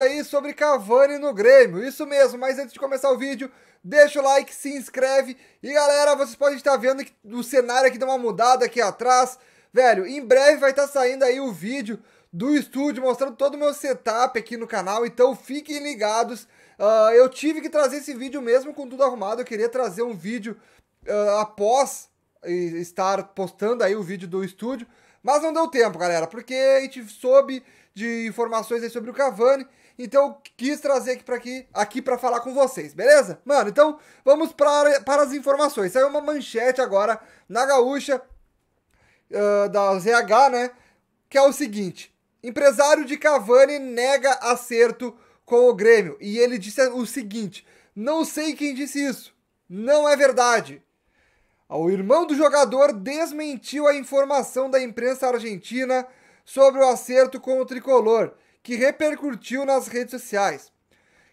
aí sobre Cavani no Grêmio. Isso mesmo, mas antes de começar o vídeo, deixa o like, se inscreve. E galera, vocês podem estar vendo que o cenário aqui deu uma mudada aqui atrás. Velho, em breve vai estar saindo aí o vídeo do estúdio mostrando todo o meu setup aqui no canal, então fiquem ligados. Uh, eu tive que trazer esse vídeo mesmo com tudo arrumado, eu queria trazer um vídeo uh, após estar postando aí o vídeo do estúdio, mas não deu tempo, galera, porque a gente soube de informações aí sobre o Cavani então eu quis trazer aqui para aqui, aqui para falar com vocês, beleza? Mano, então vamos pra, para as informações. Saiu uma manchete agora na Gaúcha uh, da ZH, né? Que é o seguinte: empresário de Cavani nega acerto com o Grêmio e ele disse o seguinte: não sei quem disse isso, não é verdade. O irmão do jogador desmentiu a informação da imprensa argentina sobre o acerto com o tricolor que repercutiu nas redes sociais.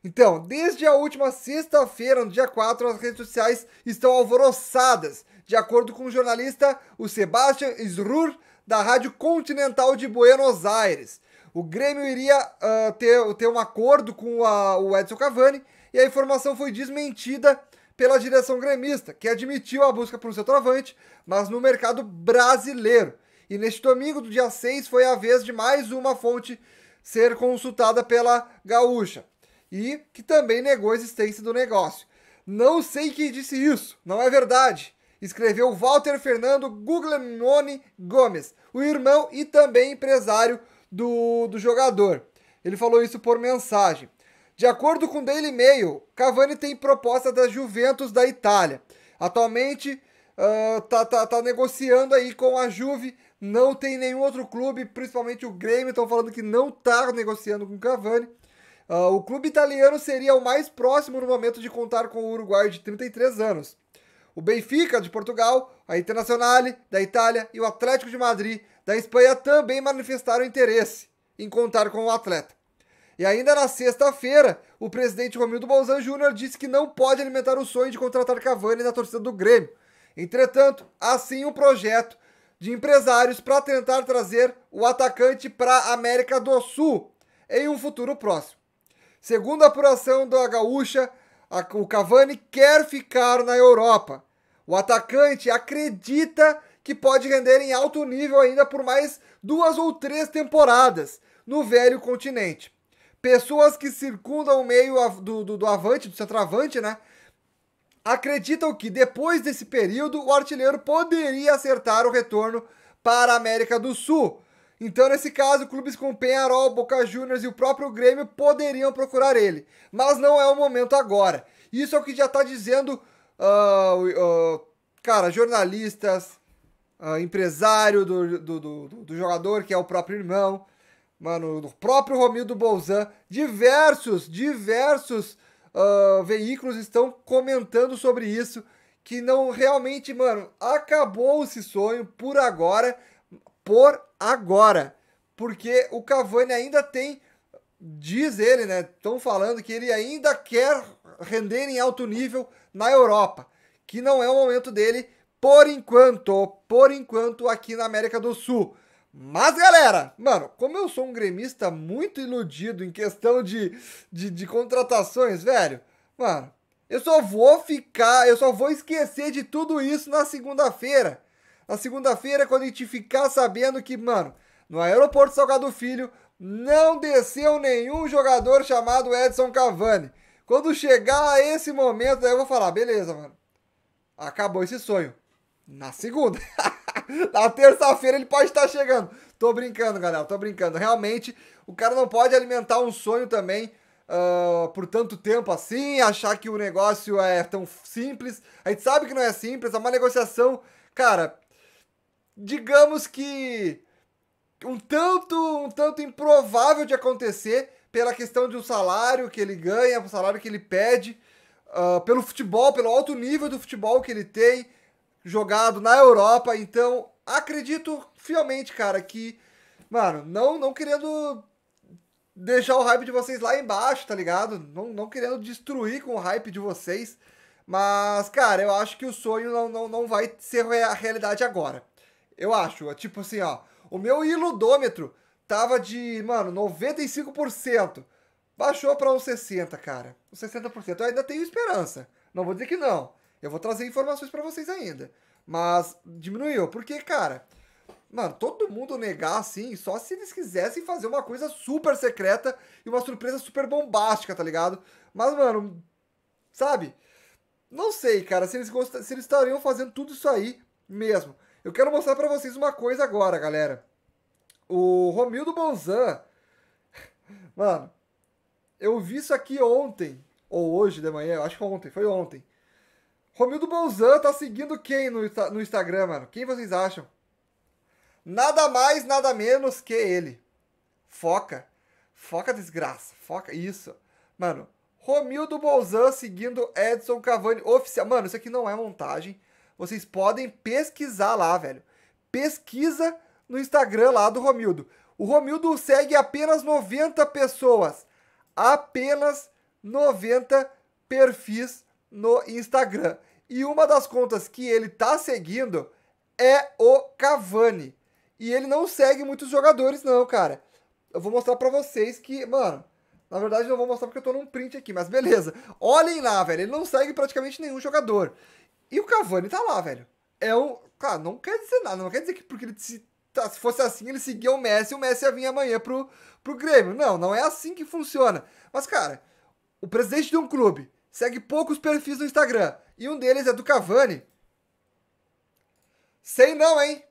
Então, desde a última sexta-feira, no dia 4, as redes sociais estão alvoroçadas, de acordo com o jornalista o Sebastian Srur, da Rádio Continental de Buenos Aires. O Grêmio iria uh, ter, ter um acordo com a, o Edson Cavani e a informação foi desmentida pela direção gremista, que admitiu a busca por um centroavante, mas no mercado brasileiro. E neste domingo do dia 6 foi a vez de mais uma fonte ser consultada pela Gaúcha e que também negou a existência do negócio. Não sei quem disse isso, não é verdade. Escreveu Walter Fernando Guglielmone Gomes, o irmão e também empresário do, do jogador. Ele falou isso por mensagem. De acordo com Daily Mail, Cavani tem proposta da Juventus da Itália. Atualmente está ah, tá, tá negociando aí com a Juve não tem nenhum outro clube, principalmente o Grêmio, estão falando que não está negociando com o Cavani. Uh, o clube italiano seria o mais próximo no momento de contar com o uruguaio de 33 anos. O Benfica, de Portugal, a Internazionale, da Itália, e o Atlético de Madrid, da Espanha, também manifestaram interesse em contar com o atleta. E ainda na sexta-feira, o presidente Romildo Bolzan Júnior disse que não pode alimentar o sonho de contratar Cavani na torcida do Grêmio. Entretanto, assim o projeto de empresários para tentar trazer o atacante para a América do Sul em um futuro próximo. Segundo a apuração da Gaúcha, a, o Cavani quer ficar na Europa. O atacante acredita que pode render em alto nível ainda por mais duas ou três temporadas no velho continente. Pessoas que circundam o meio do, do, do avante, do centroavante, né? acreditam que depois desse período o artilheiro poderia acertar o retorno para a América do Sul. Então, nesse caso, clubes como Penharol, Boca Juniors e o próprio Grêmio poderiam procurar ele. Mas não é o momento agora. Isso é o que já está dizendo, uh, uh, cara, jornalistas, uh, empresário do, do, do, do, jogador, que é o próprio irmão, mano, o próprio Romildo Bolzan, diversos, diversos uh, veículos estão comentando sobre isso. Que não realmente, mano, acabou esse sonho por agora. Por agora. Porque o Cavani ainda tem. Diz ele, né? Estão falando que ele ainda quer render em alto nível na Europa. Que não é o momento dele, por enquanto, por enquanto, aqui na América do Sul. Mas, galera, mano, como eu sou um gremista muito iludido em questão de, de, de contratações, velho, mano, eu só vou ficar, eu só vou esquecer de tudo isso na segunda-feira. Na segunda-feira, quando a gente ficar sabendo que, mano, no aeroporto Salgado Filho não desceu nenhum jogador chamado Edson Cavani. Quando chegar a esse momento, aí eu vou falar, beleza, mano. Acabou esse sonho. Na segunda. Na terça-feira ele pode estar chegando. Tô brincando, galera, tô brincando. Realmente, o cara não pode alimentar um sonho também uh, por tanto tempo assim, achar que o negócio é tão simples. A gente sabe que não é simples, é uma negociação, cara, digamos que um tanto, um tanto improvável de acontecer pela questão de um salário que ele ganha, o um salário que ele pede, uh, pelo futebol, pelo alto nível do futebol que ele tem jogado na Europa. Então, acredito fielmente, cara, que. Mano, não, não querendo deixar o hype de vocês lá embaixo, tá ligado? Não, não querendo destruir com o hype de vocês. Mas, cara, eu acho que o sonho não, não, não vai ser a realidade agora. Eu acho. É tipo assim, ó. O meu iludômetro tava de, mano, 95%. Baixou para uns 60%, cara. Uns 60%. Eu ainda tenho esperança. Não vou dizer que não. Eu vou trazer informações para vocês ainda. Mas diminuiu. Porque, cara, mano, todo mundo negar assim, só se eles quisessem fazer uma coisa super secreta e uma surpresa super bombástica, tá ligado? Mas, mano, sabe? Não sei, cara, se eles, gostam, se eles estariam fazendo tudo isso aí mesmo. Eu quero mostrar para vocês uma coisa agora, galera. O Romildo Bonzan. Mano, eu vi isso aqui ontem, ou hoje de manhã, Eu acho que ontem, foi ontem. Romildo Bolzan tá seguindo quem no, no Instagram, mano? Quem vocês acham? Nada mais, nada menos que ele. Foca. Foca, desgraça. Foca. Isso. Mano, Romildo Bolzan seguindo Edson Cavani oficial. Mano, isso aqui não é montagem. Vocês podem pesquisar lá, velho. Pesquisa no Instagram lá do Romildo. O Romildo segue apenas 90 pessoas. Apenas 90 perfis no Instagram. E uma das contas que ele tá seguindo é o Cavani. E ele não segue muitos jogadores, não, cara. Eu vou mostrar pra vocês que, mano. Na verdade, não vou mostrar porque eu tô num print aqui, mas beleza. Olhem lá, velho. Ele não segue praticamente nenhum jogador. E o Cavani tá lá, velho. É um. cara não quer dizer nada. Não quer dizer que porque ele se, tá, se fosse assim, ele seguia o Messi e o Messi ia vir amanhã pro, pro Grêmio. Não, não é assim que funciona. Mas, cara, o presidente de um clube segue poucos perfis no Instagram e um deles é do Cavani. Sem não, hein?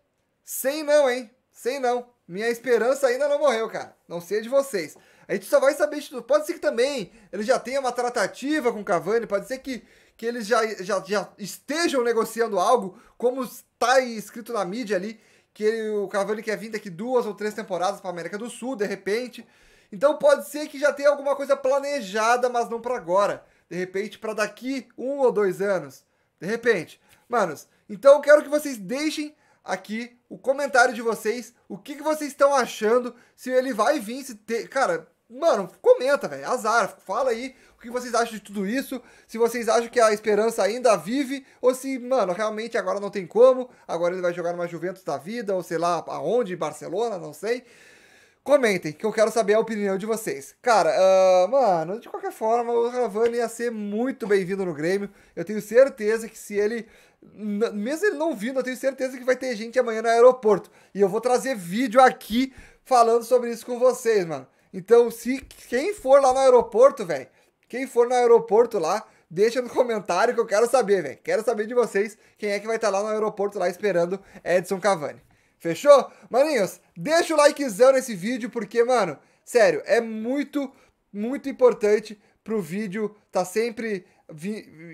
sem não, hein? sem não. Minha esperança ainda não morreu, cara. Não sei de vocês. A gente só vai saber de tudo. Pode ser que também ele já tenha uma tratativa com o Cavani, pode ser que, que eles já, já, já estejam negociando algo, como está escrito na mídia ali, que ele, o Cavani quer vir daqui duas ou três temporadas para a América do Sul, de repente. Então pode ser que já tenha alguma coisa planejada, mas não para agora. De repente, para daqui um ou dois anos. De repente. Manos, então eu quero que vocês deixem aqui o comentário de vocês. O que, que vocês estão achando? Se ele vai vir, se ter. Cara, mano, comenta, velho. Azar. Fala aí o que vocês acham de tudo isso. Se vocês acham que a esperança ainda vive. Ou se, mano, realmente agora não tem como. Agora ele vai jogar numa Juventus da vida, ou sei lá, aonde, Barcelona, não sei. Comentem, que eu quero saber a opinião de vocês. Cara, uh, mano, de qualquer forma, o Cavani ia ser muito bem-vindo no Grêmio. Eu tenho certeza que se ele mesmo ele não vindo, eu tenho certeza que vai ter gente amanhã no aeroporto. E eu vou trazer vídeo aqui falando sobre isso com vocês, mano. Então, se quem for lá no aeroporto, velho, quem for no aeroporto lá, deixa no comentário que eu quero saber, velho. Quero saber de vocês quem é que vai estar tá lá no aeroporto lá esperando Edson Cavani. Fechou? Maninhos, deixa o likezão nesse vídeo, porque, mano, sério, é muito, muito importante pro vídeo tá sempre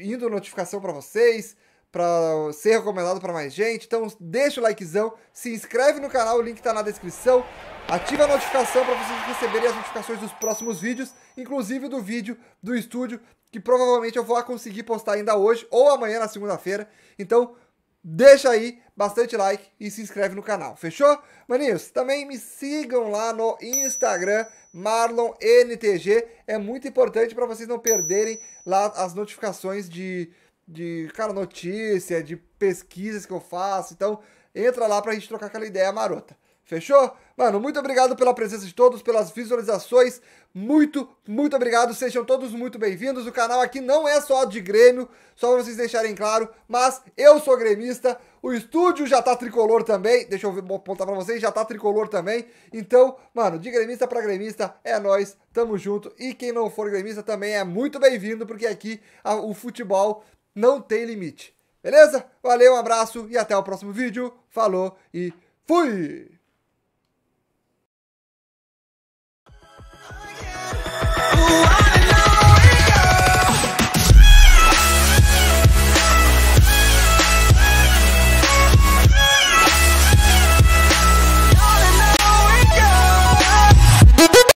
indo notificação para vocês, para ser recomendado para mais gente. Então deixa o likezão, se inscreve no canal, o link tá na descrição. Ativa a notificação para vocês receberem as notificações dos próximos vídeos, inclusive do vídeo do estúdio, que provavelmente eu vou conseguir postar ainda hoje ou amanhã na segunda-feira. Então, deixa aí bastante like e se inscreve no canal, fechou? Maninhos, também me sigam lá no Instagram, MarlonNTG, é muito importante para vocês não perderem lá as notificações de, de, cara, notícia, de pesquisas que eu faço, então entra lá pra gente trocar aquela ideia marota. Fechou? Mano, muito obrigado pela presença de todos, pelas visualizações. Muito, muito obrigado. Sejam todos muito bem-vindos. O canal aqui não é só de Grêmio, só pra vocês deixarem claro. Mas eu sou gremista. O estúdio já tá tricolor também. Deixa eu apontar pra vocês, já tá tricolor também. Então, mano, de gremista pra gremista, é nós. Tamo junto. E quem não for gremista também é muito bem-vindo, porque aqui a, o futebol não tem limite. Beleza? Valeu, um abraço e até o próximo vídeo. Falou e fui!